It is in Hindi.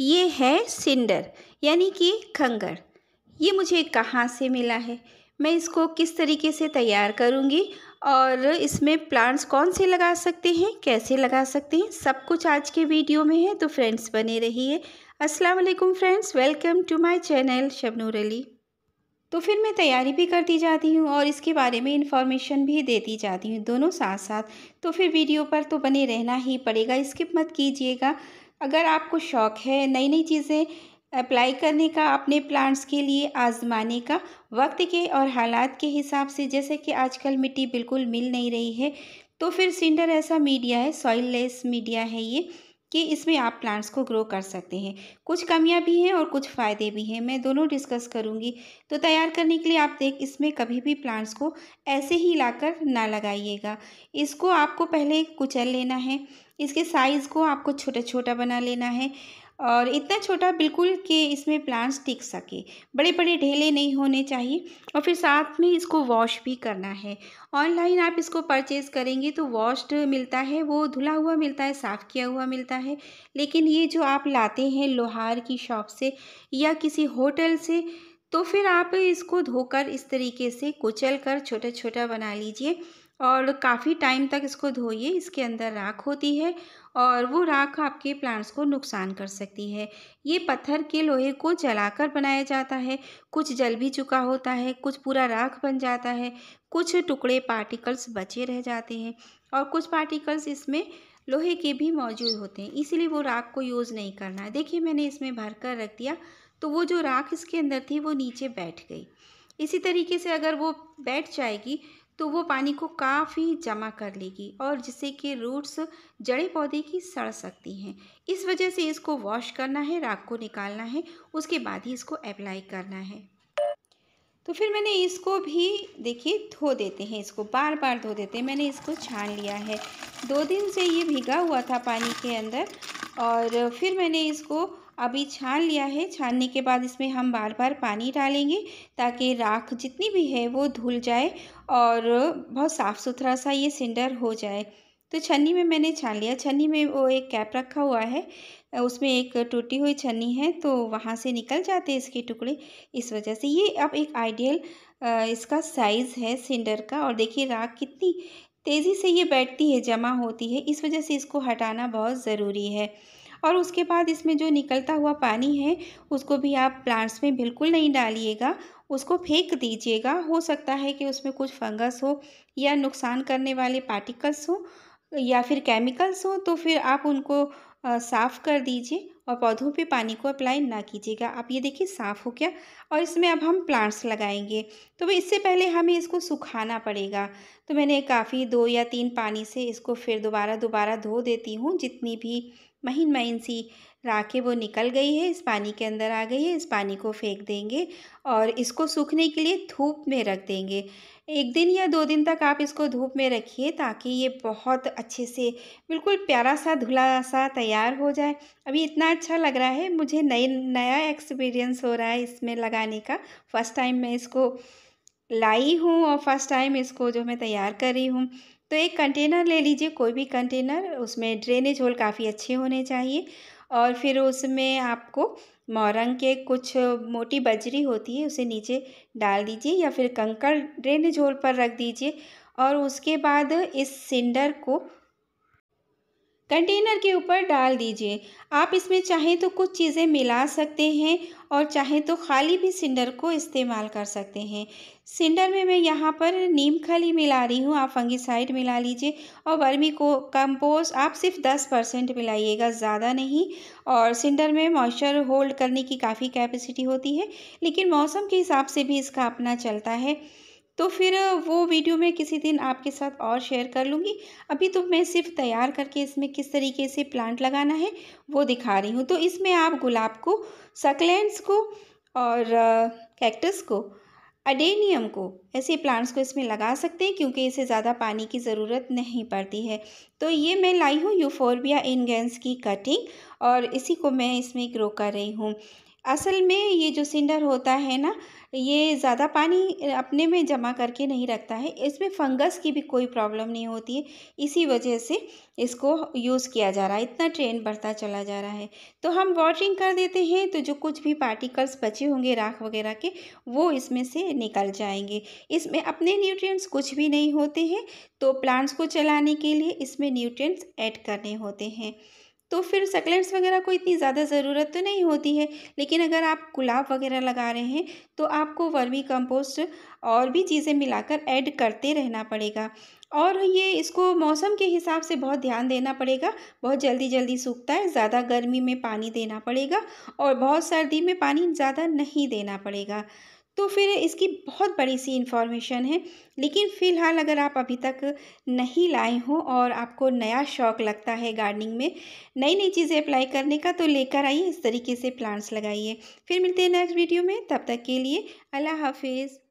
ये है सिंडर यानी कि खंगर ये मुझे कहाँ से मिला है मैं इसको किस तरीके से तैयार करूँगी और इसमें प्लांट्स कौन से लगा सकते हैं कैसे लगा सकते हैं सब कुछ आज के वीडियो में है तो फ्रेंड्स बने रहिए अस्सलाम वालेकुम friends welcome to my channel Shabnoor Ali तो फिर मैं तैयारी भी करती जाती हूँ और इसके बारे में इन्फॉर्मेशन भी देती जाती हूँ दोनों साथ साथ तो फिर वीडियो पर तो बने रहना ही पड़ेगा स्किप मत कीजिएगा अगर आपको शौक़ है नई नई चीज़ें अप्लाई करने का अपने प्लांट्स के लिए आजमाने का वक्त के और हालात के हिसाब से जैसे कि आजकल मिट्टी बिल्कुल मिल नहीं रही है तो फिर सिंडर ऐसा मीडिया है सॉइल लेस मीडिया है ये कि इसमें आप प्लांट्स को ग्रो कर सकते हैं कुछ कमियां भी हैं और कुछ फ़ायदे भी हैं मैं दोनों डिस्कस करूंगी तो तैयार करने के लिए आप देख इसमें कभी भी प्लांट्स को ऐसे ही लाकर ना लगाइएगा इसको आपको पहले कुचल लेना है इसके साइज़ को आपको छोटा छोटा बना लेना है और इतना छोटा बिल्कुल कि इसमें प्लांट्स टिक सके बड़े बड़े ढेले नहीं होने चाहिए और फिर साथ में इसको वॉश भी करना है ऑनलाइन आप इसको परचेज़ करेंगे तो वॉश्ड मिलता है वो धुला हुआ मिलता है साफ़ किया हुआ मिलता है लेकिन ये जो आप लाते हैं लोहार की शॉप से या किसी होटल से तो फिर आप इसको धोकर इस तरीके से कुचल कर छोटा छोटा बना लीजिए और काफ़ी टाइम तक इसको धोइए इसके अंदर राख होती है और वो राख आपके प्लांट्स को नुकसान कर सकती है ये पत्थर के लोहे को जलाकर बनाया जाता है कुछ जल भी चुका होता है कुछ पूरा राख बन जाता है कुछ टुकड़े पार्टिकल्स बचे रह जाते हैं और कुछ पार्टिकल्स इसमें लोहे के भी मौजूद होते हैं इसीलिए वो राख को यूज़ नहीं करना है देखिए मैंने इसमें भर कर रख दिया तो वो जो राख इसके अंदर थी वो नीचे बैठ गई इसी तरीके से अगर वो बैठ जाएगी तो वो पानी को काफ़ी जमा कर लेगी और जिससे कि रूट्स जड़े पौधे की सड़ सकती हैं इस वजह से इसको वॉश करना है राख को निकालना है उसके बाद ही इसको अप्लाई करना है तो फिर मैंने इसको भी देखिए धो देते हैं इसको बार बार धो देते हैं मैंने इसको छान लिया है दो दिन से ये भीगा हुआ था पानी के अंदर और फिर मैंने इसको अभी छान लिया है छानने के बाद इसमें हम बार बार पानी डालेंगे ताकि राख जितनी भी है वो धुल जाए और बहुत साफ़ सुथरा सा ये सिंडर हो जाए तो छन्नी में मैंने छान लिया छन्नी में वो एक कैप रखा हुआ है उसमें एक टूटी हुई छन्नी है तो वहाँ से निकल जाते हैं इसके टुकड़े इस वजह से ये अब एक आइडियल इसका साइज़ है सिंडर का और देखिए राख कितनी तेज़ी से ये बैठती है जमा होती है इस वजह से इसको हटाना बहुत ज़रूरी है और उसके बाद इसमें जो निकलता हुआ पानी है उसको भी आप प्लांट्स में बिल्कुल नहीं डालिएगा उसको फेंक दीजिएगा हो सकता है कि उसमें कुछ फंगस हो या नुकसान करने वाले पार्टिकल्स हो या फिर केमिकल्स हो तो फिर आप उनको साफ़ कर दीजिए और पौधों पे पानी को अप्लाई ना कीजिएगा आप ये देखिए साफ़ हो गया और इसमें अब हम प्लांट्स लगाएंगे तो भाई इससे पहले हमें इसको सुखाना पड़ेगा तो मैंने काफ़ी दो या तीन पानी से इसको फिर दोबारा दोबारा धो देती हूँ जितनी भी महीन महीन सी राखें वो निकल गई है इस पानी के अंदर आ गई है इस पानी को फेंक देंगे और इसको सूखने के लिए धूप में रख देंगे एक दिन या दो दिन तक आप इसको धूप में रखिए ताकि ये बहुत अच्छे से बिल्कुल प्यारा सा धुला सा तैयार हो जाए अभी इतना अच्छा लग रहा है मुझे नई नया एक्सपीरियंस हो रहा है इसमें लगाने का फ़र्स्ट टाइम मैं इसको लाई हूँ और फर्स्ट टाइम इसको जो मैं तैयार कर रही हूँ तो एक कंटेनर ले लीजिए कोई भी कंटेनर उसमें ड्रेनेज होल काफ़ी अच्छे होने चाहिए और फिर उसमें आपको मोरंग के कुछ मोटी बजरी होती है उसे नीचे डाल दीजिए या फिर कंकड़ ड्रेनेज होल पर रख दीजिए और उसके बाद इस सिंडर को कंटेनर के ऊपर डाल दीजिए आप इसमें चाहें तो कुछ चीज़ें मिला सकते हैं और चाहें तो खाली भी सिंडर को इस्तेमाल कर सकते हैं सिंडर में मैं यहाँ पर नीम खली मिला रही हूँ आप फंगिसाइड मिला लीजिए और वर्मी को कंपोज आप सिर्फ दस परसेंट मिलाइएगा ज़्यादा नहीं और सिंडर में मॉइस्चर होल्ड करने की काफ़ी कैपेसिटी होती है लेकिन मौसम के हिसाब से भी इसका अपना चलता है तो फिर वो वीडियो मैं किसी दिन आपके साथ और शेयर कर लूँगी अभी तो मैं सिर्फ तैयार करके इसमें किस तरीके से प्लांट लगाना है वो दिखा रही हूँ तो इसमें आप गुलाब को सकलेंट्स को और कैक्टस को अडेनियम को ऐसे प्लांट्स को इसमें लगा सकते हैं क्योंकि इसे ज़्यादा पानी की ज़रूरत नहीं पड़ती है तो ये मैं लाई हूँ यूफोरबिया इनगेंस की कटिंग और इसी को मैं इसमें ग्रो कर रही हूँ असल में ये जो सिंडर होता है ना ये ज़्यादा पानी अपने में जमा करके नहीं रखता है इसमें फंगस की भी कोई प्रॉब्लम नहीं होती है इसी वजह से इसको यूज़ किया जा रहा है इतना ट्रेंड बढ़ता चला जा रहा है तो हम वाटरिंग कर देते हैं तो जो कुछ भी पार्टिकल्स बचे होंगे राख वगैरह के वो इसमें से निकल जाएंगे इसमें अपने न्यूट्रिएंट्स कुछ भी नहीं होते हैं तो प्लांट्स को चलाने के लिए इसमें न्यूट्रिएंट्स ऐड करने होते हैं तो फिर सकलेट्स वगैरह को इतनी ज़्यादा ज़रूरत तो नहीं होती है लेकिन अगर आप गुलाब वगैरह लगा रहे हैं तो आपको वर्मी कंपोस्ट और भी चीज़ें मिलाकर ऐड करते रहना पड़ेगा और ये इसको मौसम के हिसाब से बहुत ध्यान देना पड़ेगा बहुत जल्दी जल्दी सूखता है ज़्यादा गर्मी में पानी देना पड़ेगा और बहुत सर्दी में पानी ज़्यादा नहीं देना पड़ेगा तो फिर इसकी बहुत बड़ी सी इन्फॉर्मेशन है लेकिन फ़िलहाल अगर आप अभी तक नहीं लाए हों और आपको नया शौक लगता है गार्डनिंग में नई नई चीज़ें अप्लाई करने का तो लेकर आइए इस तरीके से प्लांट्स लगाइए फिर मिलते हैं नेक्स्ट वीडियो में तब तक के लिए अल्लाह हाफिज़